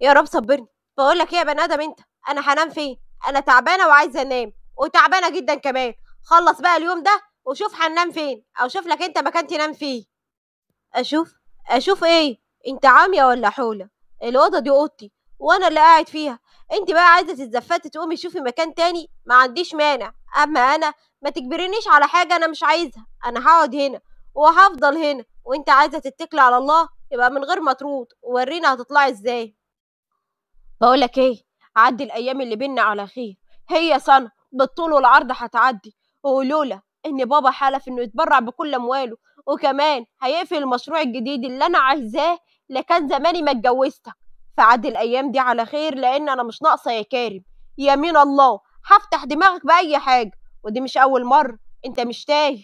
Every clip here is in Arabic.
يا رب صبرني بقول لك ايه يا بني ادم انت انا هنام فين انا تعبانه وعايزه انام وتعبانه جدا كمان خلص بقى اليوم ده وشوف هننام فين او شوف لك انت مكان تنام فيه اشوف اشوف ايه انت عاميه ولا حوله الاوضه دي اوضتي وانا اللي قاعد فيها انت بقى عايزه تتزفتي تقومي شوفي مكان تاني ما عنديش مانع اما انا ما تجبرنيش على حاجه انا مش عايزها انا هقعد هنا وهفضل هنا وانت عايزه تتكلي على الله يبقى من غير ما تروط وورينا هتطلعي ازاي بقولك ايه عدي الايام اللي بينا على خير هي سنه بالطول والعرض هتعدي ولولا ان بابا حلف انه يتبرع بكل امواله وكمان هيقفل المشروع الجديد اللي انا عايزاه لكان زماني ما اتجوزتك فعدي الايام دي على خير لان انا مش ناقصه يا كارم يمين الله هفتح دماغك باي حاجه ودي مش اول مره انت مش تايه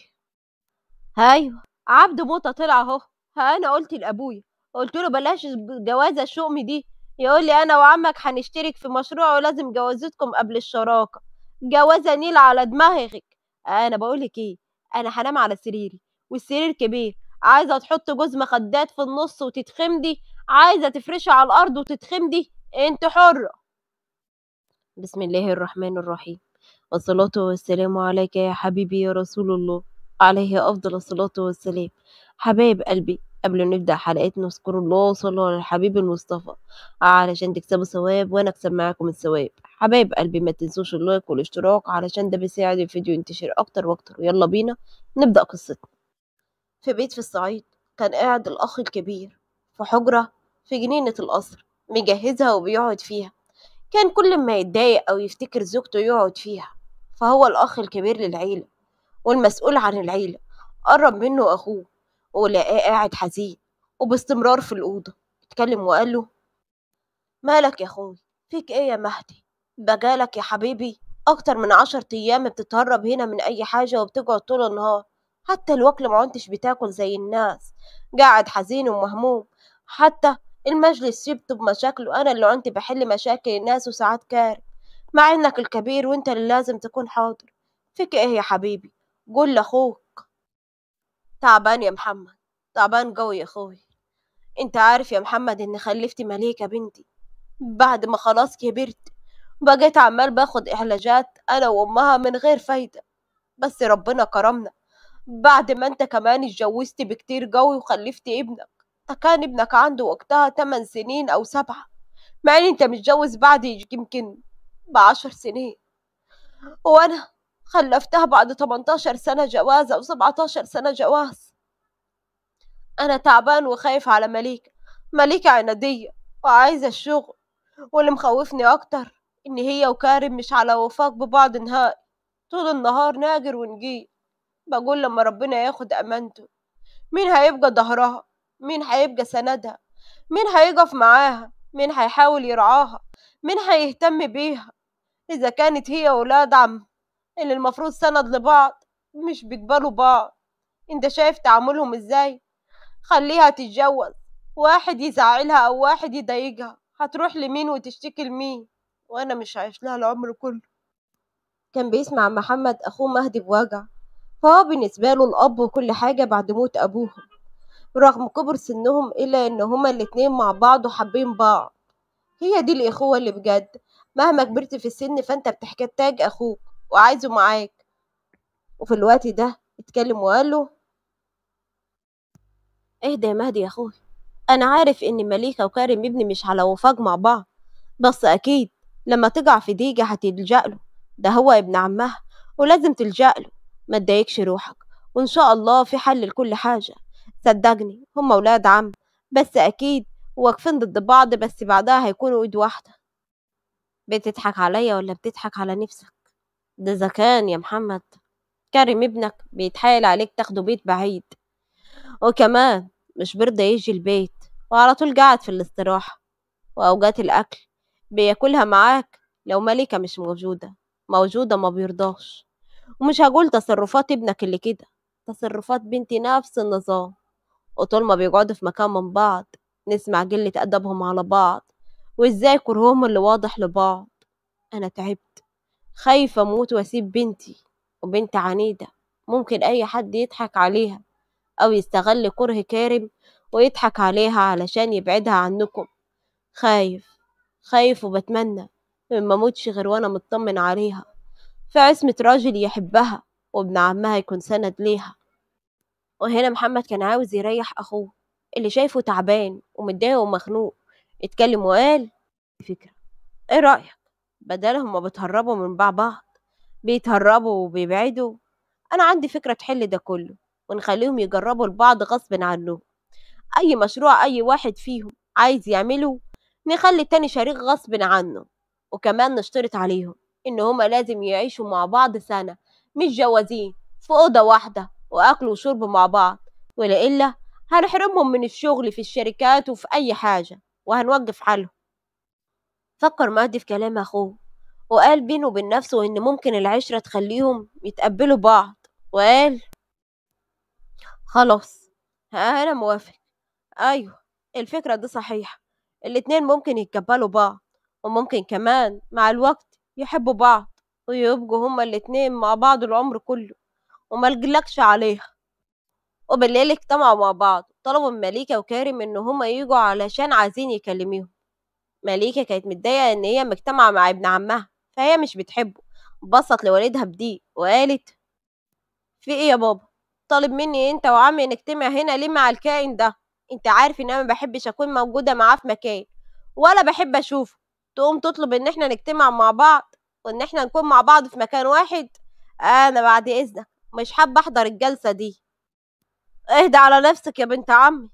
ايوه عبد موطه طلع اهو انا قلت لابويا قلت له بلاش جوازه الشؤم دي يقول لي انا وعمك هنشترك في مشروع ولازم جوازتكم قبل الشراكه جوازه نيل على دماغك انا بقولك ايه انا هنام على سريري والسرير كبير عايزه تحط جوز مخدات في النص وتتخمدي عايزه تفرشي على الارض وتتخمدي انت حره بسم الله الرحمن الرحيم والصلاة والسلام عليك يا حبيبي يا رسول الله عليه أفضل الصلاة والسلام حبايب قلبي قبل ما نبدأ حلقتنا اذكروا الله وصلوا على الحبيب المصطفى علشان تكسبوا ثواب وانا اكسب معاكم الثواب حبايب قلبي ما تنسوش اللايك والاشتراك علشان ده بيساعد الفيديو ينتشر اكتر واكتر ويلا بينا نبدأ قصتنا في بيت في الصعيد كان قاعد الاخ الكبير في حجرة في جنينة القصر مجهزها وبيقعد فيها كان كل ما يتضايق أو يفتكر زوجته يقعد فيها فهو الأخ الكبير للعيلة والمسؤول عن العيلة قرب منه أخوه ولقاه إيه قاعد حزين وباستمرار في الأوضة اتكلم وقال له مالك يا أخوي فيك إيه يا مهدي بجالك يا حبيبي أكتر من عشر أيام بتتهرب هنا من أي حاجة وبتقعد طول النهار حتى الوكل ما عنتش بتاكل زي الناس قاعد حزين ومهموم حتى المجلس سيبته بمشاكله أنا اللي عنت بحل مشاكل الناس وساعات كارب مع إنك الكبير وإنت اللي لازم تكون حاضر فيك إيه يا حبيبي قول لأخوك تعبان يا محمد تعبان قوي يا أخوي أنت عارف يا محمد إني خلفت مليكة بنتي بعد ما خلاص كبرت بقيت عمال باخد احلاجات أنا وأمها من غير فايدة بس ربنا كرمنا بعد ما أنت كمان اتجوزت بكتير قوي وخلفت ابنك كان ابنك عنده وقتها تمن سنين أو سبعة مع إن أنت متجوز بعد يمكن بعشر سنين وأنا خلفتها بعد 18 سنة جواز أو 17 سنة جواز أنا تعبان وخايف على مليكة مليكة عنادية وعايزة الشغل واللي مخوفني أكتر إن هي وكارم مش على وفاق ببعض نهائي طول النهار ناجر ونجي بقول لما ربنا ياخد أمانته مين هيبقى ظهرها مين هيبقى سندها مين هيقف معاها مين هيحاول يرعاها مين هيهتم بيها إذا كانت هي ولاد عم اللي المفروض سند لبعض مش بيقبلوا بعض انت شايف تعاملهم ازاي خليها تتجوز واحد يزعلها او واحد يضايقها هتروح لمين وتشتكي لمين وانا مش عايش لها العمر كله كان بيسمع محمد اخوه مهدي بوجع فهو بالنسبه له الاب وكل حاجه بعد موت ابوهم رغم كبر سنهم الا ان هما الاتنين مع بعض وحابين بعض هي دي الاخوه اللي بجد مهما كبرت في السن فانت بتحتاج اخوك وعايزه معاك وفي الوقت ده اتكلم وقال له اهدى يا مهدي يا اخوي انا عارف ان مليكة وكارم ابني مش على وفاق مع بعض بس اكيد لما تقع في ديجة هتلجأ له ده هو ابن عمها ولازم تلجأ له ما تضايقش روحك وان شاء الله في حل لكل حاجة صدقني هم ولاد عم بس اكيد واقفين ضد بعض بس بعدها هيكونوا ايد واحدة بتضحك عليا ولا بتضحك على نفسك ده إذا كان يا محمد كرم ابنك بيتحايل عليك تاخده بيت بعيد وكمان مش برضى يجي البيت وعلى طول قاعد في الاستراحة وأوقات الأكل بياكلها معاك لو ملكة مش موجودة موجودة ما بيرضاش ومش هقول تصرفات ابنك اللي كده تصرفات بنتي نفس النظام وطول ما بيقعدوا في مكان من بعض نسمع قلة أدبهم على بعض وإزاي كرههم اللي واضح لبعض أنا تعبت خايفة أموت وأسيب بنتي وبنت عنيدة ممكن أي حد يضحك عليها أو يستغل كره كارم ويضحك عليها علشان يبعدها عنكم خايف خايف وبتمنى ما موتش غير وأنا مطمن عليها في عصمة راجل يحبها وابن عمها يكون سند ليها وهنا محمد كان عاوز يريح أخوه اللي شايفه تعبان ومتضايق ومخنوق اتكلم وقال فكرة ايه رأيك بدلهم ما بتهربوا من بعض بيتهربوا وبيبعدوا أنا عندي فكرة تحل ده كله ونخليهم يجربوا لبعض غصب عنهم أي مشروع أي واحد فيهم عايز يعمله نخلي التاني شريك غصب عنه وكمان نشترط عليهم إن هما لازم يعيشوا مع بعض سنة مش جوازين في أوضة واحدة وأكل وشرب مع بعض ولا إلا هنحرمهم من الشغل في الشركات وفي أي حاجة وهنوقف حالهم فكر مهدي في كلام أخوه وقال بينه وبين نفسه إن ممكن العشرة تخليهم يتقبلوا بعض وقال خلاص أنا موافق أيوة الفكرة دي صحيحة الاتنين ممكن يتقبلوا بعض وممكن كمان مع الوقت يحبوا بعض ويبقوا هما الاتنين مع بعض العمر كله وملجلكش عليها وبالليل اجتمعوا مع بعض طلبوا من مليكة وكارم إن هما يجوا علشان عايزين يكلميهم مليكة كانت متضايقة إن هي مجتمعة مع ابن عمها فهي مش بتحبه بصت لوالدها بدي وقالت في إيه يا بابا طالب مني أنت وعمي نجتمع هنا ليه مع الكائن ده أنت عارف إن أنا مبحبش أكون موجودة معاه في مكان ولا بحب أشوفه تقوم تطلب إن إحنا نجتمع مع بعض وإن إحنا نكون مع بعض في مكان واحد أنا بعد إذنك مش حابة أحضر الجلسة دي اهدى على نفسك يا بنت عمي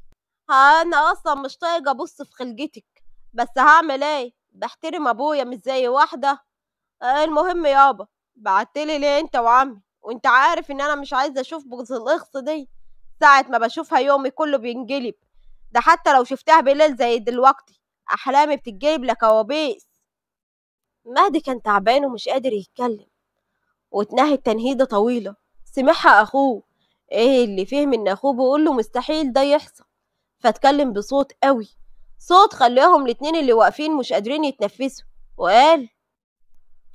انا اصلا مش طايقه ابص في خلقتك بس هعمل ايه بحترم ابويا مش زي واحده آه، المهم يابا بعتلي ليه انت وعمي وانت عارف ان انا مش عايزه اشوف بغز الاخص دي ساعه ما بشوفها يومي كله بينجلب ده حتى لو شفتها بليل زي دلوقتي احلامي بتتجلب لكوابيس مهدي كان تعبان ومش قادر يتكلم واتنهد تنهيده طويله سمعها اخوه ايه اللي فهم ان اخوه بيقول له مستحيل ده يحصل فاتكلم بصوت قوي صوت خلاهم الاتنين اللي واقفين مش قادرين يتنفسوا وقال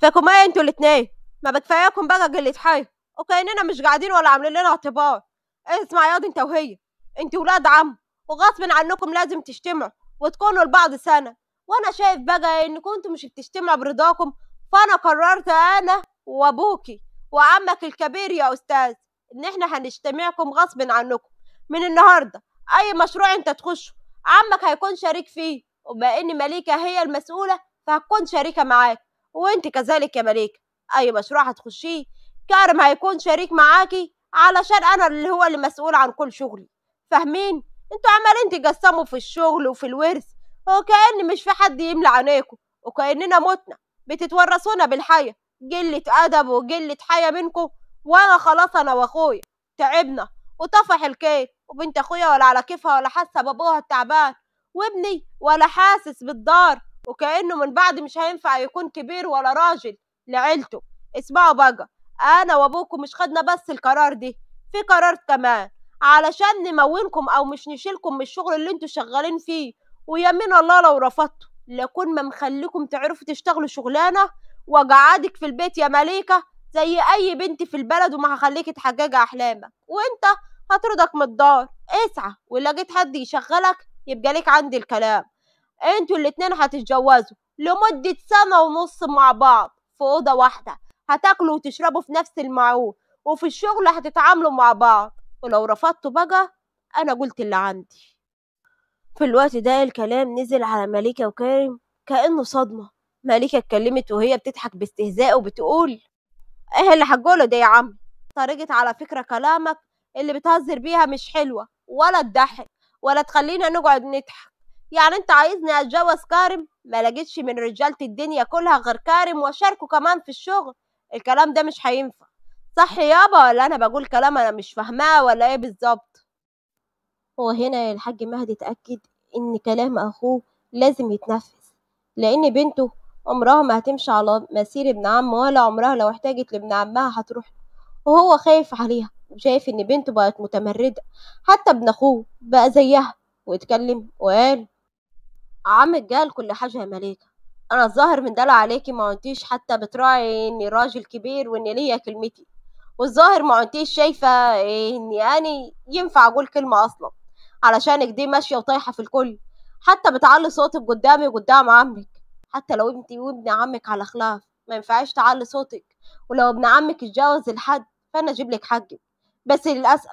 فكما انتوا الاتنين ما بكفاياكم بقى قلة حي وكأننا مش قاعدين ولا عاملين لنا اعتبار اسمع يا انت وهي انتوا ولاد عم وغصب عنكم لازم تجتمعوا وتكونوا لبعض سنة وانا شايف بقى ان كنتوا مش بتجتمعوا برضاكم فانا قررت انا وابوكي وعمك الكبير يا استاذ ان احنا هنجتمعكم غصب عنكم من النهارده اي مشروع انت تخشه عمك هيكون شريك فيه وبما ان مليكه هي المسؤوله فهتكون شريكه معاك وانت كذلك يا مليكه اي مشروع هتخشيه كارم هيكون شريك معاكي علشان انا اللي هو اللي مسؤول عن كل شغلي فاهمين انتوا عمالين تقسموا في الشغل وفي الورث وكأن مش في حد يملى عينيكم وكأننا متنا بتتورثونا بالحياة قلة أدب وقلة حياة منكم وأنا خلاص أنا وأخويا تعبنا وطفح الكيل وبنت اخويا ولا على كيفها ولا حاسه بابوها التعبان وابني ولا حاسس بالدار وكانه من بعد مش هينفع يكون كبير ولا راجل لعيلته اسمعوا بقى انا وابوكم مش خدنا بس القرار دي في قرار كمان علشان نمونكم او مش نشيلكم من الشغل اللي انتوا شغالين فيه ويمين الله لو رفضتوا لكون ما مخليكم تعرفوا تشتغلوا شغلانه وقعدك في البيت يا مليكه زي اي بنت في البلد وما هخليكي تحققي احلامك وانت هطردك من الدار اسعى ولا جيت حد يشغلك يبقى ليك عندي الكلام انتوا الاتنين هتتجوزوا لمدة سنة ونص مع بعض في أوضة واحدة هتاكلوا وتشربوا في نفس المعون وفي الشغل هتتعاملوا مع بعض ولو رفضتوا بقى أنا قلت اللي عندي في الوقت ده الكلام نزل على مليكة وكارم كأنه صدمة مليكة اتكلمت وهي بتضحك باستهزاء وبتقول ايه اللي هتقوله ده يا عم طريقة على فكرة كلامك اللي بتهزر بيها مش حلوة ولا تضحك ولا تخلينا نقعد نضحك يعني انت عايزني اتجوز كارم ما لقيتش من رجالة الدنيا كلها غير كارم واشاركه كمان في الشغل الكلام ده مش هينفع صح يابا ولا انا بقول كلام انا مش فاهماه ولا ايه بالظبط وهنا الحاج مهدي اتاكد ان كلام اخوه لازم يتنفذ لان بنته عمرها ما هتمشي على مسير ابن عمه ولا عمرها لو احتاجت لابن عمها هتروح وهو خايف عليها وشايف إن بنته بقت متمردة حتى ابن أخوه بقى زيها واتكلم وقال عم قال كل حاجة يا مليكة أنا الظاهر من دلع عليكي ما كنتيش حتى بتراعي إني راجل كبير وإن ليا كلمتي والظاهر ما كنتيش شايفة إني أني ينفع أقول كلمة أصلا علشانك دي ماشية وطايحة في الكل حتى بتعلي صوتك قدامي وقدام عمك حتى لو انتي وابن عمك على خلاف ما ينفعش تعلي صوتك ولو ابن عمك اتجوز الحد فانا اجيب لك حقك بس للأسف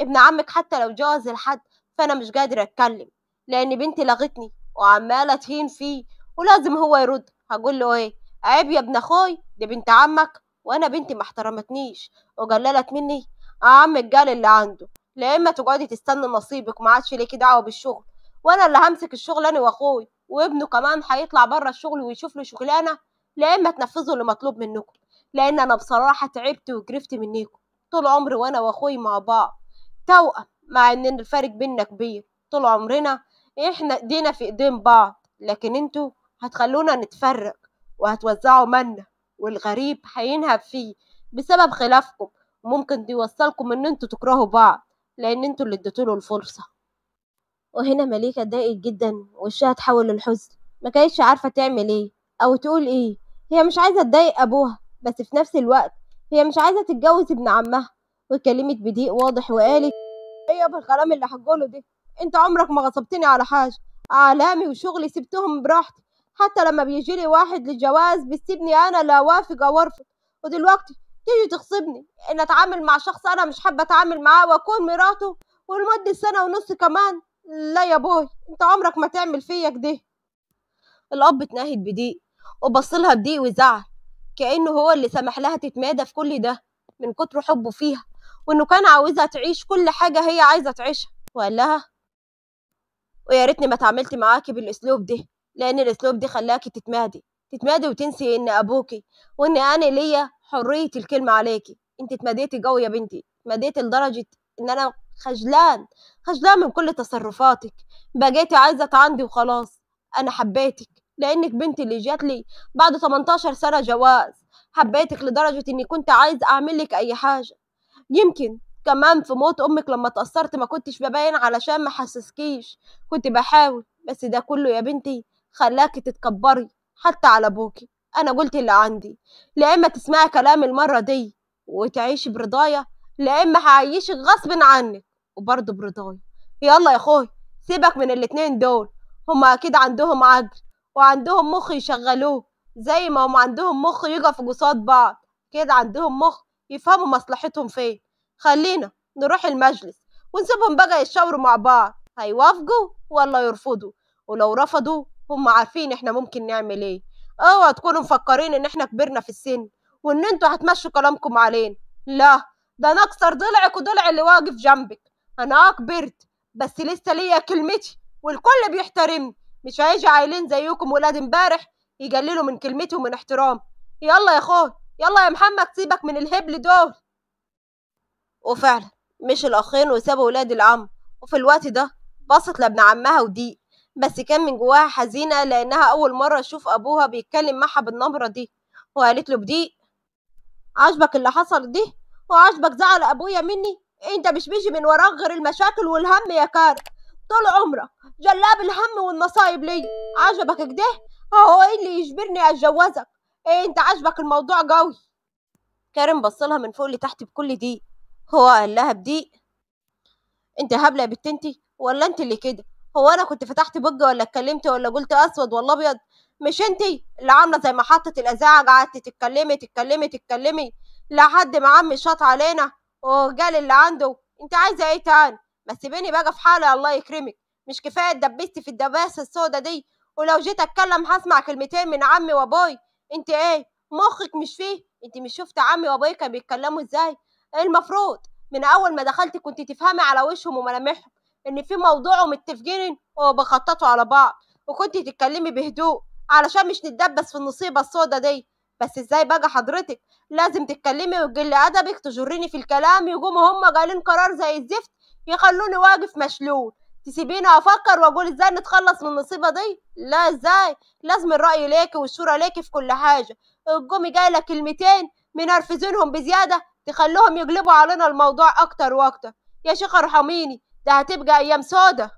ابن عمك حتى لو جوز لحد فأنا مش قادر أتكلم لأن بنتي لغتني وعمالة تهين فيه ولازم هو يرد هقول له إيه عيب يا ابن أخوي دي بنت عمك وأنا بنتي ما احترمتنيش وقللت مني عمك قال اللي عنده لا إما تقعدي تستنى نصيبك ما عادش ليكي دعوة بالشغل وأنا اللي همسك الشغل أنا وأخوي وابنه كمان هيطلع بره الشغل ويشوف له شغلانه لا اما تنفذوا اللي مطلوب منكم لان انا بصراحه تعبت وجرفت منكم طول عمري وانا واخوي مع بعض توأم مع ان الفرق بينا كبير طول عمرنا احنا ايدينا في ايدين بعض لكن انتوا هتخلونا نتفرق وهتوزعوا منا والغريب هينهب فيه بسبب خلافكم ممكن يوصلكم ان انتوا تكرهوا بعض لان انتوا اللي اديتوله الفرصه وهنا مليكه اتضايقت جدا وشها اتحول للحزن ما كانتش عارفه تعمل ايه او تقول ايه هي مش عايزه تضايق ابوها بس في نفس الوقت هي مش عايزة تتجوز ابن عمها واتكلمت بضيق واضح وقالت ايه ابو الكلام اللي هتقوله ده انت عمرك ما غصبتني على حاجة اعلامي وشغلي سبتهم براحتي حتى لما بيجيلي واحد للجواز بيسيبني انا لا اوافق او ارفض ودلوقتي تيجي تغصبني ان اتعامل مع شخص انا مش حابه اتعامل معاه واكون مراته ولمده سنه ونص كمان لا يا بوي انت عمرك ما تعمل فيا كده الاب اتنهد بضيق وبصلها بضيق وزعل كأنه هو اللي سمح لها تتمادى في كل ده من كتر حبه فيها وإنه كان عاوزها تعيش كل حاجة هي عايزة تعيشها وقال لها ويا ريتني ما اتعاملت معاكي بالأسلوب ده لأن الأسلوب ده خلاكي تتمادي تتمادي وتنسي إن أبوكي وإن أنا ليا حرية الكلمة عليكي أنت اتماديتي قوي يا بنتي اتماديتي لدرجة إن أنا خجلان خجلان من كل تصرفاتك بقيتي عايزة عندي وخلاص أنا حبيتك لانك بنتي اللي جات لي بعد 18 سنه جواز حبيتك لدرجه اني كنت عايز اعمل لك اي حاجه يمكن كمان في موت امك لما اتاثرت ما كنتش ببين علشان ما حسسكيش كنت بحاول بس ده كله يا بنتي خلاكي تتكبري حتى على ابوكي انا قلت اللي عندي لا اما تسمعي كلام المره دي وتعيشي برضايا لا اما هعيشك غصب عنك وبرضه برضايا يلا يا اخوي سيبك من الاتنين دول هما اكيد عندهم عقل وعندهم مخ يشغلوه زي ما هم عندهم مخ يقفوا قصاد بعض كده عندهم مخ يفهموا مصلحتهم فين خلينا نروح المجلس ونسيبهم بقى يتشاوروا مع بعض هيوافقوا ولا يرفضوا ولو رفضوا هم عارفين احنا ممكن نعمل ايه اوعى تكونوا مفكرين ان احنا كبرنا في السن وان انتوا هتمشوا كلامكم علينا لا ده انا اكسر ضلعك وضلع اللي واقف جنبك انا اه كبرت بس لسه ليا كلمتي والكل بيحترمني مش هيجي عايلين زيكم ولاد امبارح يجللوا من كلمتي ومن احترامي يلا يا اخوي يلا يا محمد سيبك من الهبل دول وفعلا مشي الاخين وسابوا ولاد العم وفي الوقت ده بصت لابن عمها ودي بس كان من جواها حزينة لأنها أول مرة تشوف أبوها بيتكلم معها بالنبرة دي وقالت له بدي عجبك اللي حصل دي وعجبك زعل أبويا مني أنت مش بيجي من وراك غير المشاكل والهم يا كارم طول عمرك جلاب الهم والمصايب لي عجبك كده اهو ايه اللي يجبرني اتجوزك ايه انت عجبك الموضوع قوي كارم بصلها من فوق لتحت بكل ضيق هو قال لها بضيق انت هبله يا بنت انتي ولا انت اللي كده هو انا كنت فتحت بج ولا اتكلمت ولا قلت اسود ولا ابيض مش انت اللي عامله زي محطه الاذاعه قعدت تتكلمي تتكلمي تتكلمي لحد ما عمي شاط علينا وقال اللي عنده انت عايزه ايه تاني ما سيبيني بقى في حالي الله يكرمك مش كفايه اتدبستي في الدباسه السودا دي ولو جيت اتكلم هسمع كلمتين من عمي وابوي انت ايه مخك مش فيه انت مش شفت عمي وابوي كانوا بيتكلموا ازاي إيه المفروض من اول ما دخلت كنت تفهمي على وشهم وملامحهم ان في موضوع ومتفقين وبخططوا على بعض وكنت تتكلمي بهدوء علشان مش نتدبس في النصيبه السودا دي بس ازاي بقى حضرتك لازم تتكلمي وتجلي ادبك تجريني في الكلام يقوموا هم قالين قرار زي الزفت يخلوني واقف مشلول تسيبيني افكر واقول ازاي نتخلص من المصيبه دي لا ازاي لازم الراي ليكي والشورى ليكي في كل حاجه الجومي لك كلمتين منرفزينهم بزياده تخلوهم يقلبوا علينا الموضوع اكتر واكتر يا شيخ ارحميني ده هتبقى ايام سودة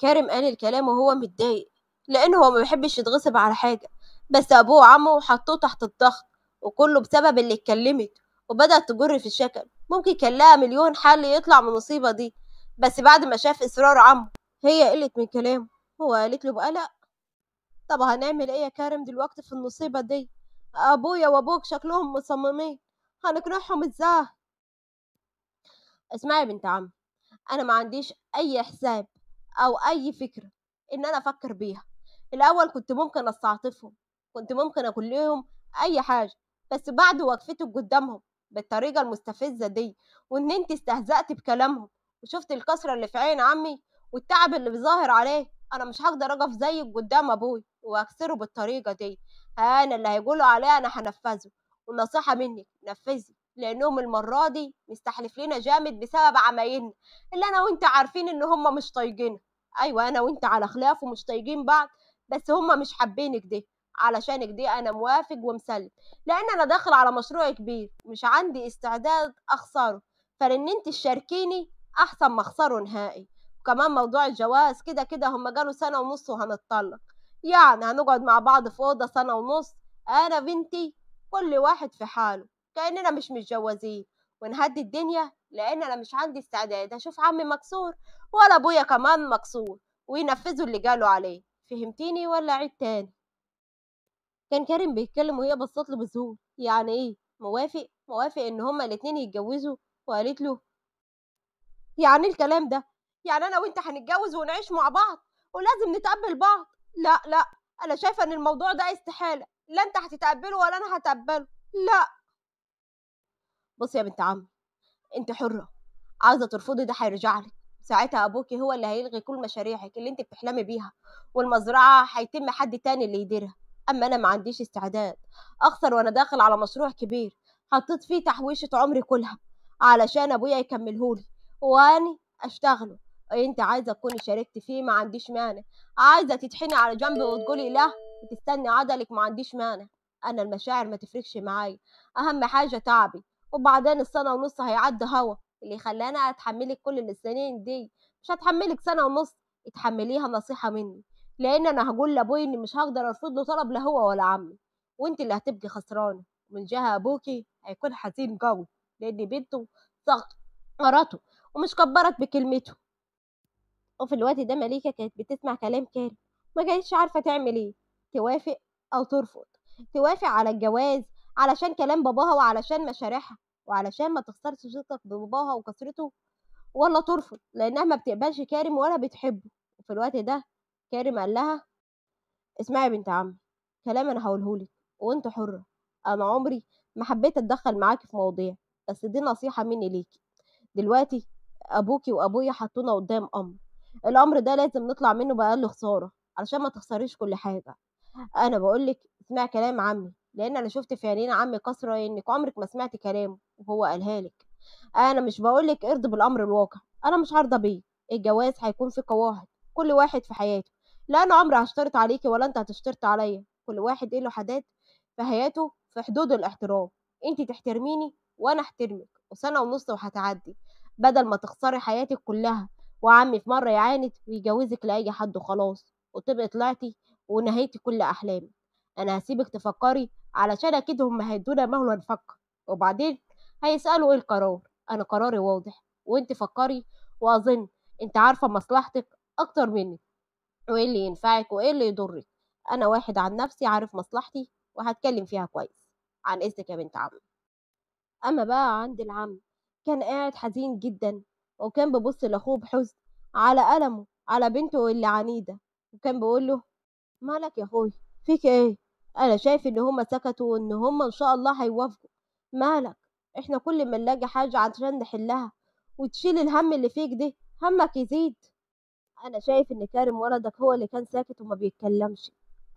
كريم قال الكلام وهو متضايق لانه هو ما بيحبش يتغصب على حاجه بس ابوه وعمه حطوه تحت الضغط وكله بسبب اللي اتكلمت وبدأت تجر في الشكل ممكن كان لها مليون حل يطلع من المصيبة دي بس بعد ما شاف إصرار عمه هي قلت من كلامه هو قالت له بقلق طب هنعمل ايه يا كارم دلوقتي في المصيبة دي أبويا وأبوك شكلهم مصممين هنقنعهم ازاي اسمعي يا بنت عم أنا ما عنديش أي حساب أو أي فكرة إن أنا أفكر بيها الأول كنت ممكن أستعطفهم كنت ممكن أقول لهم أي حاجة بس بعد وقفتك قدامهم بالطريقه المستفزه دي وان انت استهزأتي بكلامهم وشفت الكسره اللي في عين عمي والتعب اللي بيظاهر عليه انا مش هقدر اقف زيك قدام ابوي واكسره بالطريقه دي انا اللي هيقولوا عليه انا هنفذه والنصيحه منك نفذي لانهم المره دي مستحلف لنا جامد بسبب عمايلنا اللي انا وانت عارفين ان هم مش طايقينها ايوه انا وانت على خلاف ومش طايقين بعض بس هم مش حابينك ده علشانك دي انا موافق ومسلم لان انا داخل على مشروع كبير مش عندي استعداد اخسره فلان انت تشاركيني احسن ما اخسره نهائي وكمان موضوع الجواز كده كده هما قالوا سنه ونص وهنتطلق يعني هنقعد مع بعض في اوضه سنه ونص انا بنتي كل واحد في حاله كاننا مش متجوزين ونهدي الدنيا لان انا مش عندي استعداد اشوف عمي مكسور ولا ابويا كمان مكسور وينفذوا اللي قالوا عليه فهمتيني ولا عيد تاني كان كريم بيتكلم وهي بصت له بسهول يعني ايه موافق موافق ان هما الاتنين يتجوزوا وقالت له يعني إيه الكلام ده يعني انا وانت هنتجوز ونعيش مع بعض ولازم نتقبل بعض لا لا انا شايفه ان الموضوع ده استحاله لا انت هتتقبله ولا انا هتقبله لا بص يا بنت عم انت حره عايزه ترفضي ده هيرجع لك ساعتها ابوكي هو اللي هيلغي كل مشاريعك اللي انت بتحلمي بيها والمزرعه هيتم حد تاني اللي يديرها أما أنا ما عنديش استعداد أخسر وأنا داخل على مشروع كبير حطيت فيه تحويشة عمري كلها علشان أبويا يكملهولي وأني أشتغله أنت عايزة تكوني شاركت فيه ما عنديش مانع عايزة تتحني على جنبي وتقولي لا وتستني عضلك ما عنديش مانع أنا المشاعر ما تفرقش معايا أهم حاجة تعبي وبعدين السنة ونص هيعدي هوا اللي خلاني أتحملك كل السنين دي مش هتحملك سنة ونص اتحمليها نصيحة مني لان انا هقول لابوي اني مش هقدر ارفض له طلب لا هو ولا عمي وانت اللي هتبقي خسرانه من جهه ابوكي هيكون حزين قوي لان بنته صغرته ومش كبرت بكلمته وفي الوقت ده مليكة كانت بتسمع كلام كارم ما كانتش عارفة تعمل ايه توافق أو ترفض توافق على الجواز علشان كلام باباها وعلشان مشاريعها وعلشان ما تخسرش ثقتك بباباها وكسرته ولا ترفض لأنها ما بتقبلش كارم ولا بتحبه وفي الوقت ده كارم قال لها اسمعي يا بنت عمي كلام انا هقولهولك وانت حرة انا عمري ما حبيت اتدخل معاكي في مواضيع بس دي نصيحة مني ليكي دلوقتي ابوكي وابويا حطونا قدام امر الامر ده لازم نطلع منه باقل خسارة علشان ما تخسريش كل حاجة انا بقولك اسمعي كلام عمي لان انا شفت في عينين عمي كسرة انك عمرك ما سمعتي كلامه وهو قالها لك انا مش بقولك ارضي بالامر الواقع انا مش هرضى بيه الجواز هيكون في قواعد كل واحد في حياته لا انا عمري هشترط عليكي ولا انت هتشترط عليا كل واحد إيه له حداد في حياته في حدود الاحترام انت تحترميني وانا احترمك وسنه ونص وهتعدي بدل ما تخسري حياتك كلها وعمي في مره يعاند ويجوزك لاي حد وخلاص وتبقي طلعتي ونهيتي كل احلامك انا هسيبك تفكري علشان اكيد هم هيدونا مهله نفكر وبعدين هيسالوا ايه القرار انا قراري واضح وانت فكري واظن انت عارفه مصلحتك اكتر مني وايه اللي ينفعك وايه اللي يضرك انا واحد عن نفسي عارف مصلحتي وهتكلم فيها كويس عن اذنك يا بنت عم اما بقى عند العم كان قاعد حزين جدا وكان بيبص لاخوه بحزن على ألمه على بنته اللي عنيدة وكان بيقول له مالك يا أخوي فيك إيه أنا شايف إن هما سكتوا وإن هما إن شاء الله هيوافقوا مالك إحنا كل ما نلاقي حاجة عشان نحلها وتشيل الهم اللي فيك ده همك يزيد انا شايف ان كارم ولدك هو اللي كان ساكت وما بيتكلمش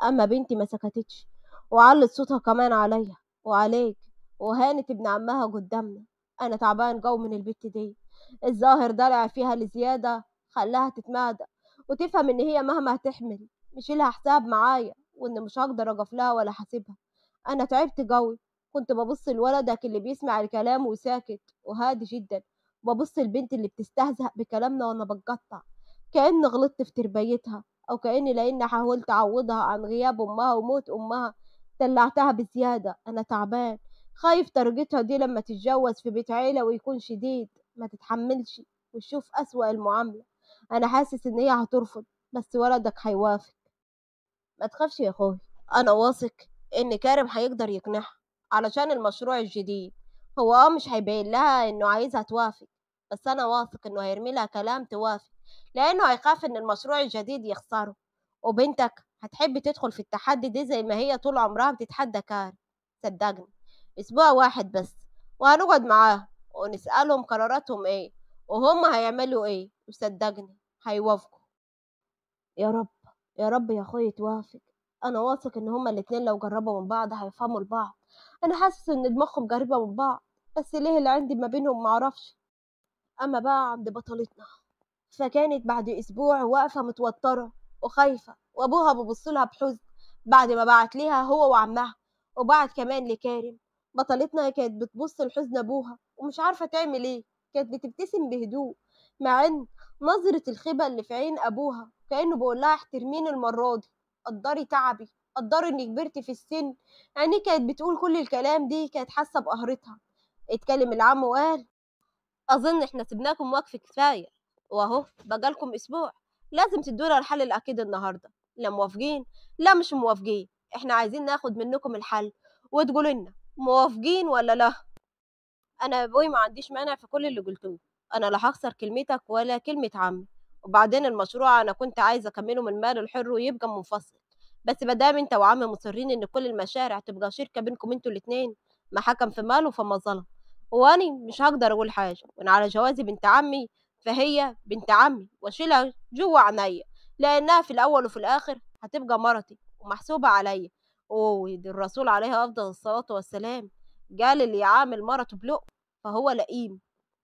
اما بنتي ما سكتتش وعلت صوتها كمان عليا وعليك وهانت ابن عمها قدامنا انا تعبان جو من البت دي الظاهر ضلع فيها لزياده خلاها تتمادى وتفهم ان هي مهما هتحمل مش لها حساب معايا وان مش هقدر اقف لها ولا حاسبها انا تعبت قوي كنت ببص لولدك اللي بيسمع الكلام وساكت وهادي جدا وببص البنت اللي بتستهزأ بكلامنا وانا بتقطع كأن غلطت في تربيتها أو كأن لأن حاولت أعوضها عن غياب أمها وموت أمها دلعتها بزيادة أنا تعبان خايف درجتها دي لما تتجوز في بيت عيلة ويكون شديد ما تتحملش وتشوف أسوأ المعاملة أنا حاسس إن هي هترفض بس ولدك هيوافق ما تخافش يا أخوي أنا واثق إن كارم هيقدر يقنعها علشان المشروع الجديد هو اه مش هيبين لها إنه عايزها توافق بس أنا واثق إنه هيرمي لها كلام توافق لانه هيخاف ان المشروع الجديد يخسره وبنتك هتحب تدخل في التحدي ده زي ما هي طول عمرها بتتحدى كار صدقني اسبوع واحد بس وهنقعد معاهم ونسألهم قراراتهم ايه وهم هيعملوا ايه وصدقني هيوافقوا يا رب يا رب يا اخويا توافق انا واثق ان هما الاتنين لو جربوا من بعض هيفهموا لبعض انا حاسس ان دماغهم قريبه من بعض بس ليه اللي عندي ما بينهم معرفش اما بقى عند بطلتنا فكانت بعد أسبوع واقفة متوترة وخايفة وأبوها لها بحزن بعد ما بعت ليها هو وعمها وبعت كمان لكارم بطلتنا كانت بتبص لحزن أبوها ومش عارفة تعمل إيه كانت بتبتسم بهدوء مع إن نظرة الخيبة اللي في عين أبوها كأنه بيقولها احترميني المرة دي قدري تعبي قدري إني كبرت في السن يعني إيه كانت بتقول كل الكلام دي كانت حاسة بقهرتها اتكلم العم وقال أظن إحنا سبناكم وقف كفاية واهو بقالكم اسبوع لازم تدونا الحل الاكيد النهارده لا موافقين لا مش موافقين احنا عايزين ناخد منكم الحل وتقولوا لنا موافقين ولا لا انا يا ابوي ما عنديش مانع في كل اللي قلتوه انا لا هخسر كلمتك ولا كلمه عمي وبعدين المشروع انا كنت عايزه اكمله من المال الحر ويبقى منفصل بس مادام انت وعمي مصرين ان كل المشاريع تبقى شركه بينكم انتوا الاتنين ما حكم في ماله فما ظلم واني مش هقدر اقول حاجه وانا على جوازي بنت عمي فهي بنت عمي واشيلها جوا عينيا لانها في الاول وفي الاخر هتبقى مرتي ومحسوبه عليا الرسول عليه افضل الصلاه والسلام قال اللي يعامل مرته بلق فهو لئيم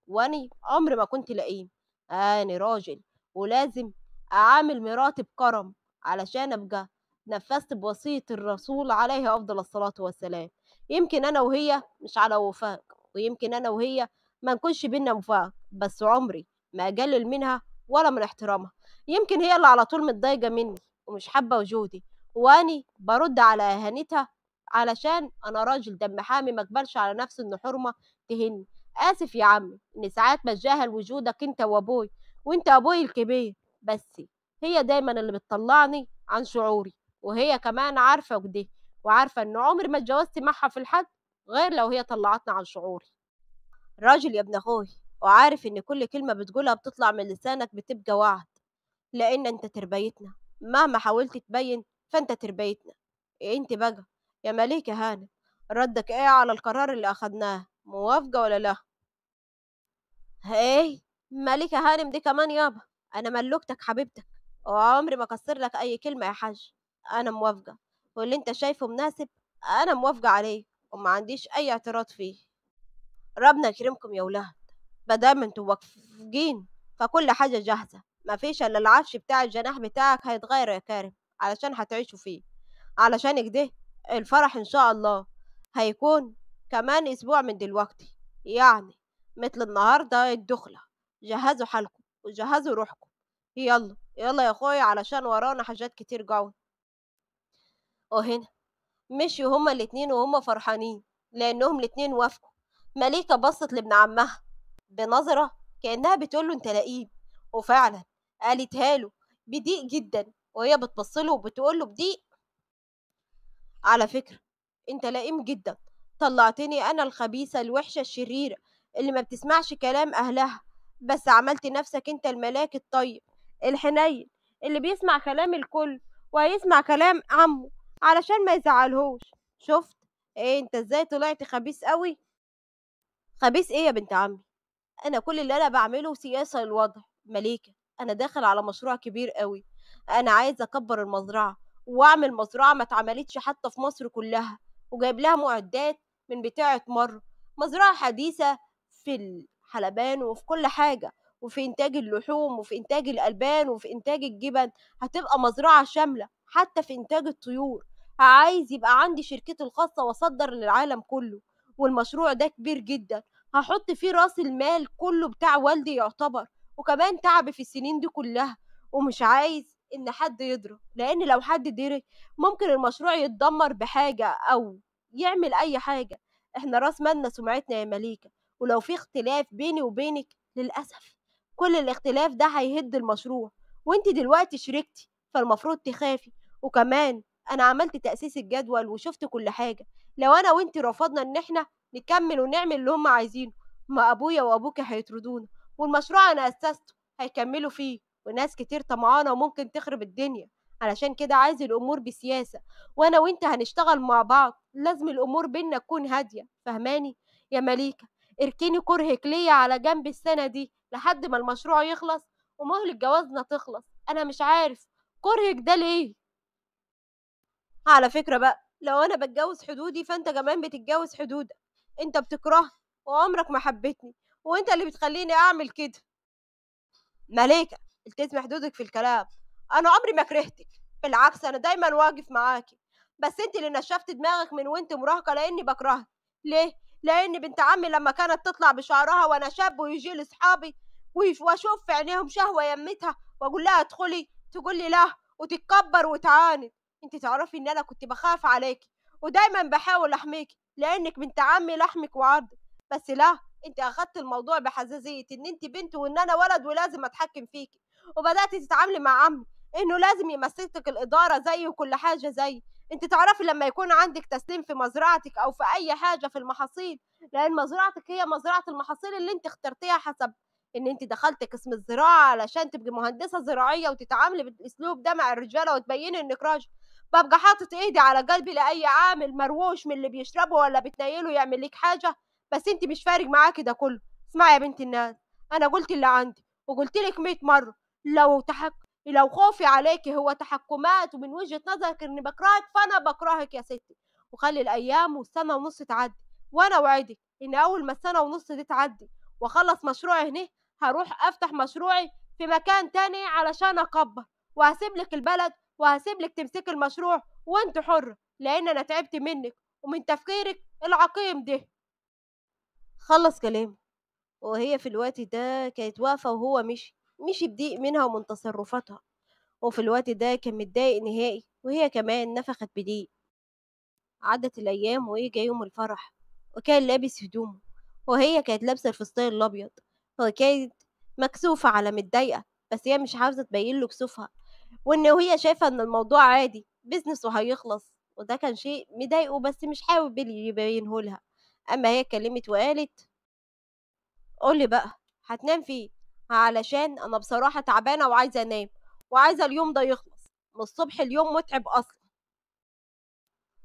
واني عمري ما كنت لئيم اني راجل ولازم اعامل مراتي بكرم علشان ابقى نفذت بوصية الرسول عليه أفضل الصلاة والسلام يمكن أنا وهي مش على وفاق ويمكن أنا وهي ما نكونش بينا وفاق بس عمري ما أقلل منها ولا من احترامها يمكن هي اللي على طول متضايقة مني ومش حابة وجودي وأني برد على أهانتها علشان أنا راجل دم حامي مقبلش على نفسي إن حرمة تهني آسف يا عمي إن ساعات بتجاهل وجودك أنت وأبوي وأنت أبوي الكبير بس هي دايما اللي بتطلعني عن شعوري وهي كمان عارفة كده وعارفة إن عمري ما اتجوزت معها في الحد غير لو هي طلعتنا عن شعوري راجل يا ابن أخوي وعارف إن كل كلمة بتقولها بتطلع من لسانك بتبقى وعد لأن أنت تربيتنا مهما حاولت تبين فأنت تربيتنا إيه أنت بقى يا مليكة هانم ردك إيه على القرار اللي أخدناه موافقة ولا لأ إيه مليكة هانم دي كمان يابا أنا ملوكتك حبيبتك وعمري ما أكسر لك أي كلمة يا حاج أنا موافقة واللي أنت شايفه مناسب أنا موافقة عليه وما عنديش أي اعتراض فيه ربنا يكرمكم يا ولاد مادام انتوا واقفين فكل حاجة جاهزة مفيش إلا العفش بتاع الجناح بتاعك هيتغير يا كارم علشان هتعيشوا فيه علشان كده إيه؟ الفرح إن شاء الله هيكون كمان أسبوع من دلوقتي يعني مثل النهاردة الدخلة جهزوا حالكم وجهزوا روحكم يلا يلا يا أخويا علشان ورانا حاجات كتير قوي وهنا مشي هما الاتنين وهما فرحانين لأنهم الاتنين وافقوا مليكة بصت لابن عمها بنظرة كأنها بتقول له أنت لئيم وفعلا قالتها له بضيق جدا وهي بتبصله وبتقول له بضيق على فكرة أنت لئيم جدا طلعتني أنا الخبيثة الوحشة الشريرة اللي ما بتسمعش كلام أهلها بس عملت نفسك أنت الملاك الطيب الحنين اللي بيسمع كلام الكل وهيسمع كلام عمه علشان ما يزعلهوش شفت ايه انت ازاي طلعت خبيث قوي خبيث ايه يا بنت عمي انا كل اللي انا بعمله سياسه للوضع مليكه انا داخل على مشروع كبير قوي انا عايز اكبر المزرعه واعمل مزرعه ما اتعملتش حتى في مصر كلها وجايب لها معدات من بتاعه مر مزرعه حديثه في الحلبان وفي كل حاجه وفي انتاج اللحوم وفي انتاج الالبان وفي انتاج الجبن هتبقى مزرعه شامله حتى في انتاج الطيور عايز يبقى عندي شركتي الخاصه واصدر للعالم كله والمشروع ده كبير جدا هحط فيه راس المال كله بتاع والدي يعتبر وكمان تعب في السنين دي كلها ومش عايز ان حد يضرب لان لو حد ضرب ممكن المشروع يتدمر بحاجه او يعمل اي حاجه احنا راس مالنا سمعتنا يا مليكه ولو في اختلاف بيني وبينك للاسف كل الاختلاف ده هيهد المشروع وانت دلوقتي شريكتي فالمفروض تخافي وكمان انا عملت تاسيس الجدول وشفت كل حاجه لو انا وانت رفضنا ان احنا نكمل ونعمل اللي هم عايزينه ما أبويا وأبوك هيطردونا والمشروع أنا أسسته هيكملوا فيه وناس كتير طمعانة وممكن تخرب الدنيا علشان كده عايز الأمور بسياسة وأنا وأنت هنشتغل مع بعض لازم الأمور بينا تكون هادية فهماني يا مليكة اركني كرهك ليا على جنب السنة دي لحد ما المشروع يخلص ومهلة جوازنا تخلص أنا مش عارف كرهك ده ليه على فكرة بقى لو أنا بتجوز حدودي فأنت كمان بتتجوز حدودك انت بتكرهني وعمرك ما حبيتني وانت اللي بتخليني اعمل كده مليكة التزمي حدودك في الكلام انا عمري ما كرهتك بالعكس انا دايما واقف معاكي بس انت اللي نشفت دماغك من وانت مراهقة لاني بكرهك ليه لان بنت عمي لما كانت تطلع بشعرها وانا شاب ويجي لاصحابي واشوف في عينيهم شهوة يمتها واقول لها ادخلي تقول لي لا وتتكبر وتعاند انت تعرفي ان انا كنت بخاف عليكي ودايما بحاول احميكي لانك بنت عمي لحمك وعرضك بس لا انت اخدت الموضوع بحزازية ان انت بنت وان انا ولد ولازم اتحكم فيكي وبدات تتعاملي مع عمي انه لازم يمسكك الاداره زي وكل حاجه زي انت تعرفي لما يكون عندك تسليم في مزرعتك او في اي حاجه في المحاصيل لان مزرعتك هي مزرعه المحاصيل اللي انت اخترتيها حسب ان انت دخلت قسم الزراعه علشان تبقي مهندسه زراعيه وتتعاملي بالاسلوب ده مع الرجاله وتبيني انك راجل ببقى حاطط ايدي على قلبي لاي عامل مرووش من اللي بيشربه ولا بتنيله يعمل لك حاجه بس انت مش فارق معاكي ده كله اسمعي يا بنت الناس انا قلت اللي عندي وقلت لك 100 مره لو تحك لو خوفي عليكي هو تحكمات ومن وجهه نظرك اني بكرهك فانا بكرهك يا ستي وخلي الايام والسنه ونص تعدي وانا اوعدك ان اول ما السنه ونص دي تعدي واخلص مشروعي هنا هروح افتح مشروعي في مكان تاني علشان اكبر وهسيب لك البلد وهسيب لك تمسك المشروع وانت حر لان انا تعبت منك ومن تفكيرك العقيم ده خلص كلامه وهي في الوقت ده كانت واقفة وهو مشي مشي بضيق منها ومن تصرفاتها وفي الوقت ده كان متضايق نهائي وهي كمان نفخت بضيق عدت الأيام وإجا يوم الفرح وكان لابس هدومه وهي كانت لابسة الفستان الأبيض وكانت مكسوفة على متضايقة بس هي مش عاوزة تبين له كسوفها وان هي شايفه ان الموضوع عادي بيزنس وهيخلص وده كان شيء مضايقه بس مش حابب يبينه لها اما هي اتكلمت وقالت قولي بقى هتنام فيه علشان انا بصراحه تعبانه وعايزه انام وعايزه اليوم ده يخلص من الصبح اليوم متعب اصلا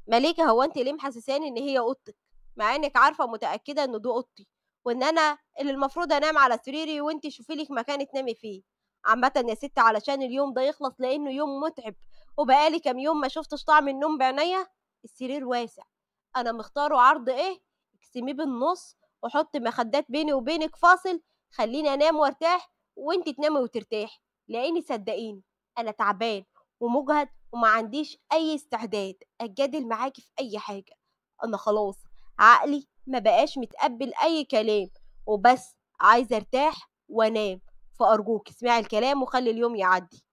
مليكه هو انت ليه محسساني ان هي اوضتك مع انك عارفه متاكده ان ده اوضتي وان انا اللي المفروض انام على سريري وانت شوفي لك مكان تنامي فيه عامه يا ست علشان اليوم ده يخلص لانه يوم متعب وبقالي كام يوم ما شفتش طعم النوم بعينيا السرير واسع انا مختاره عرض ايه اقسميه بالنص وحط مخدات بيني وبينك فاصل خليني انام وارتاح وانت تنامي وترتاحي لاني صدقيني انا تعبان ومجهد وما عنديش اي استعداد اتجادل معاكي في اي حاجه انا خلاص عقلي ما بقاش متقبل اي كلام وبس عايزه ارتاح وانام فأرجوك اسمعي الكلام وخلي اليوم يعدي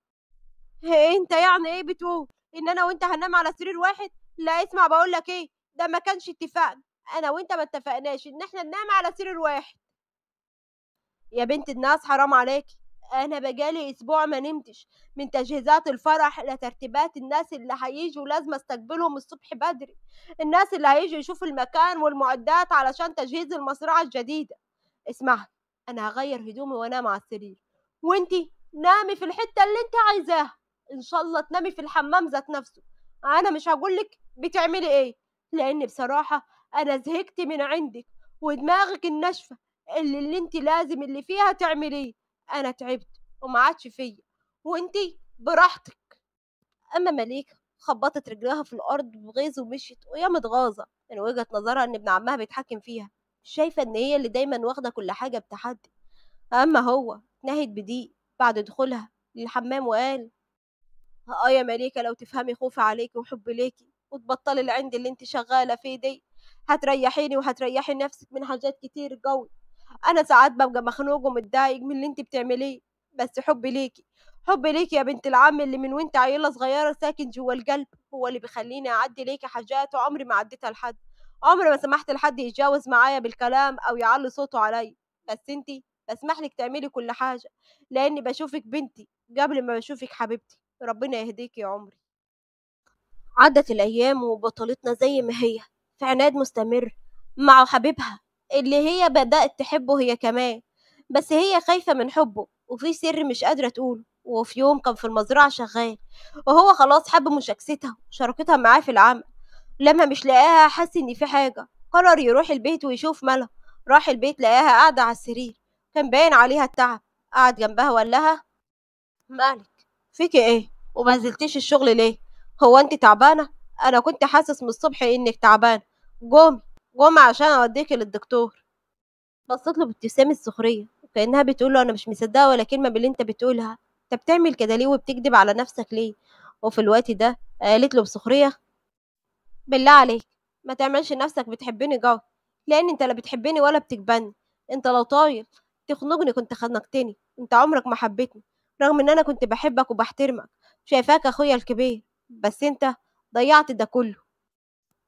إيه، انت يعني ايه بتقول ان انا وانت هننام على سرير واحد لا اسمع بقول لك ايه ده ما كانش اتفاقنا انا وانت ما اتفقناش ان احنا ننام على سرير واحد يا بنت الناس حرام عليكي انا بقالي اسبوع ما نمتش من تجهيزات الفرح لترتيبات الناس اللي هيجوا لازم استقبلهم الصبح بدري الناس اللي هيجوا يشوفوا المكان والمعدات علشان تجهيز المصرعه الجديده اسمعي انا هغير هدومي وانام على السرير وانتي نامي في الحته اللي انت عايزاها ان شاء الله تنامي في الحمام ذات نفسه انا مش هقولك بتعملي ايه لان بصراحه انا زهقت من عندك ودماغك الناشفه اللي اللي انت لازم اللي فيها تعمليه انا تعبت وما عادش فيا وانت براحتك اما مليكه خبطت رجلها في الارض بغيظ ومشيت وهي متغاظه من وجهه نظرها ان ابن عمها بيتحكم فيها شايفة إن هي اللي دايما واخدة كل حاجة بتحدي أما هو نهت بدي بعد دخولها للحمام وقال اه يا مليكة لو تفهمي خوفي عليكي وحبي ليكي وتبطلي العند اللي انت شغالة فيه دي هتريحيني وهتريحي نفسك من حاجات كتير قوي انا ساعات ببقى مخنوق ومتضايق من اللي انت بتعمليه بس حبي ليكي حبي ليكي يا بنت العم اللي من وانت عيلة صغيرة ساكن جوا القلب هو اللي بيخليني اعدي ليكي حاجات وعمري ما عديتها لحد عمري ما سمحت لحد يتجاوز معايا بالكلام او يعلي صوته عليا بس انتي بسمح لك تعملي كل حاجه لاني بشوفك بنتي قبل ما بشوفك حبيبتي ربنا يهديك يا عمري عدت الايام وبطلتنا زي ما هي في عناد مستمر مع حبيبها اللي هي بدأت تحبه هي كمان بس هي خايفة من حبه وفي سر مش قادرة تقوله وفي يوم كان في المزرعة شغال وهو خلاص حب مشاكستها وشاركتها معاه في العمل لما مش لاقاها حس ان في حاجه قرر يروح البيت ويشوف مالها راح البيت لقاها قاعده على السرير كان باين عليها التعب قعد جنبها وقال لها مالك فيكي ايه وما نزلتيش الشغل ليه هو انت تعبانه انا كنت حاسس من الصبح انك تعبانه قومي قومي عشان اوديكي للدكتور بصت له بابتسامه السخريه وكانها بتقول له انا مش مصدقه ولا كلمه باللي انت بتقولها انت بتعمل كده ليه وبتكذب على نفسك ليه وفي الوقت ده قالت له بسخريه بالله عليك ما تعملش نفسك بتحبني جو لان انت لا بتحبني ولا بتجبني انت لو طايل تخنقني كنت خنقتني انت عمرك ما حبيتني رغم ان انا كنت بحبك وبحترمك شايفاك اخويا الكبير بس انت ضيعت ده كله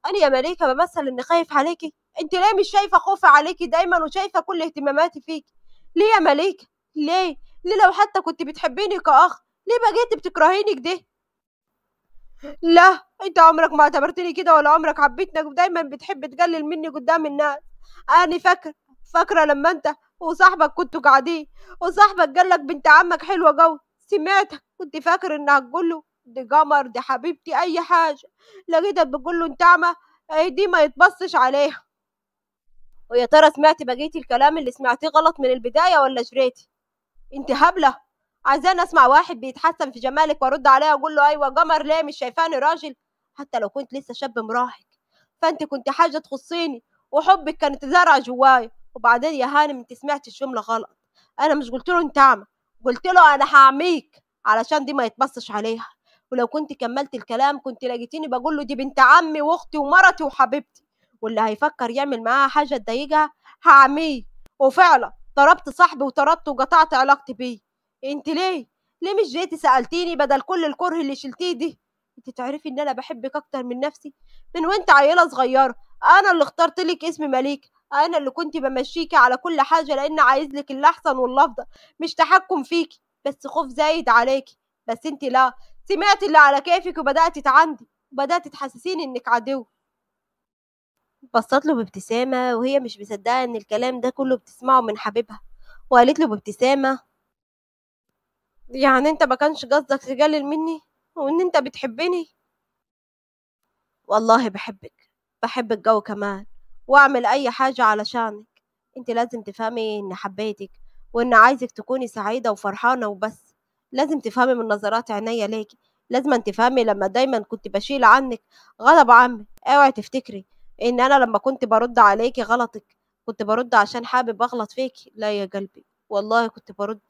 انا يا مليكه بمثل اني خايف عليكي انت ليه مش شايفه خوفي عليكي دايما وشايفه كل اهتماماتي فيكي ليه يا مليكه ليه ليه لو حتى كنت بتحبيني كاخ ليه بقيتي بتكرهيني كده لا انت عمرك ما اعتبرتني كده ولا عمرك حبيتني ودايما بتحب تقلل مني قدام الناس انا فاكر فاكره لما انت وصاحبك كنتوا قاعدين وصاحبك قال لك بنت عمك حلوه قوي سمعتك كنت فاكر انها تقول له دي قمر دي حبيبتي اي حاجه لقيتك بتقول له انت اعمى اي دي ما يتبصش عليها ويا ترى سمعت بقيه الكلام اللي سمعتيه غلط من البدايه ولا جريتي انت هبله عايزين اسمع واحد بيتحسن في جمالك وارد عليه اقول له ايوه قمر ليه مش شايفاني راجل حتى لو كنت لسه شاب مراهق فانت كنت حاجه تخصيني وحبك كانت زرع جوايا وبعدين يا هانم انت سمعت الجمله غلط انا مش قلت له انت اعمى قلت له انا هعميك علشان دي ما يتبصش عليها ولو كنت كملت الكلام كنت لقيتيني بقول له دي بنت عمي واختي ومرتي وحبيبتي واللي هيفكر يعمل معاها حاجه تضايقها هعميه وفعلا ضربت صاحبي وطردته وقطعت علاقتي بيه انت ليه ليه مش جيتي سالتيني بدل كل الكره اللي شلتيه دي انت تعرفي ان انا بحبك اكتر من نفسي من وانت عيله صغيره انا اللي اخترت لك اسم مليكه انا اللي كنت بمشيكي على كل حاجه لان عايز لك الاحسن والافضل مش تحكم فيكي بس خوف زايد عليكي بس انت لا سمعت اللي على كيفك وبدات تعندي وبدات تحسسيني انك عدو بصت له بابتسامه وهي مش مصدقه ان الكلام ده كله بتسمعه من حبيبها وقالت له بابتسامه يعني انت ما كانش قصدك تقلل مني وان انت بتحبني والله بحبك بحب الجو كمان واعمل اي حاجة علشانك انت لازم تفهمي ان حبيتك وان عايزك تكوني سعيدة وفرحانة وبس لازم تفهمي من نظرات عينيا ليكي لازم تفهمي لما دايما كنت بشيل عنك غلب عني اوعي تفتكري ان انا لما كنت برد عليكي غلطك كنت برد عشان حابب اغلط فيكي لا يا قلبي والله كنت برد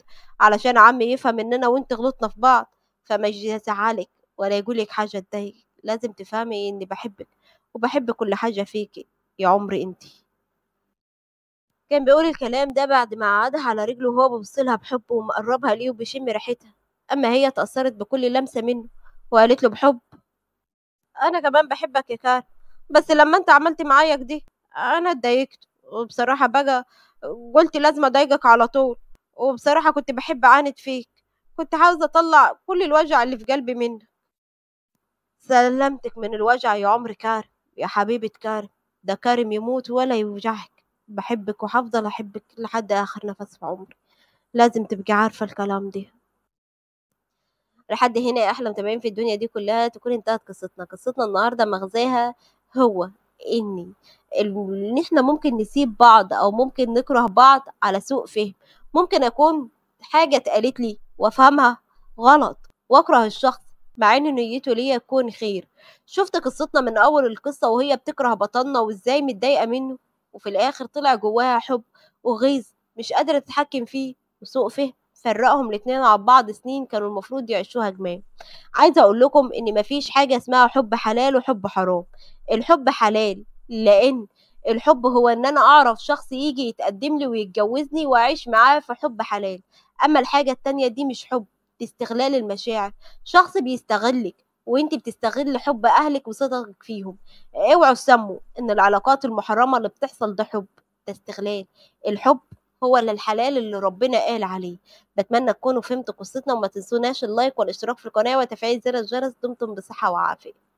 علشان عمي يفهم اننا وانت غلطنا في بعض فما يزعلك ولا يقولك حاجة تضايقك لازم تفهمي اني بحبك وبحب كل حاجة فيكي يا عمري انتي كان بيقول الكلام ده بعد ما عادها على رجله وهو بيبصلها بحب ومقربها ليه وبيشم ريحتها أما هي تأثرت بكل لمسة منه وقالت له بحب أنا كمان بحبك يا كار بس لما أنت عملت معايا كده أنا اتضايقت وبصراحة بقى قلت لازم اضايقك على طول وبصراحه كنت بحب اعاند فيك كنت عاوزه اطلع كل الوجع اللي في قلبي منك سلمتك من الوجع يا عمر كارم يا حبيبه كارم ده كارم يموت ولا يوجعك بحبك وهفضل احبك لحد اخر نفس في عمري لازم تبقي عارفه الكلام ده لحد هنا يا احلى متابعين في الدنيا دي كلها تكون انتهت قصتنا قصتنا النهارده مغزاها هو ان إن إحنا ممكن نسيب بعض أو ممكن نكره بعض على سوء فهم ممكن أكون حاجة اتقالت لي وأفهمها غلط وأكره الشخص مع إن نيته ليا تكون خير شفت قصتنا من أول القصة وهي بتكره بطلنا وإزاي متضايقة منه وفي الآخر طلع جواها حب وغيظ مش قادرة تتحكم فيه وسوء فهم فرقهم الاتنين عن بعض سنين كانوا المفروض يعيشوها جمال عايزه اقول لكم ان مفيش حاجه اسمها حب حلال وحب حرام الحب حلال لان الحب هو ان انا اعرف شخص يجي يتقدم لي ويتجوزني واعيش معاه في حب حلال اما الحاجه التانية دي مش حب دي استغلال المشاعر شخص بيستغلك وانت بتستغل حب اهلك وصدقك فيهم اوعوا تسموا ان العلاقات المحرمه اللي بتحصل ده حب ده استغلال الحب هو اللي الحلال اللي ربنا قال عليه بتمنى تكونوا فهمتوا قصتنا وما تنسوناش اللايك والاشتراك في القناه وتفعيل زر الجرس دمتم بصحه وعافيه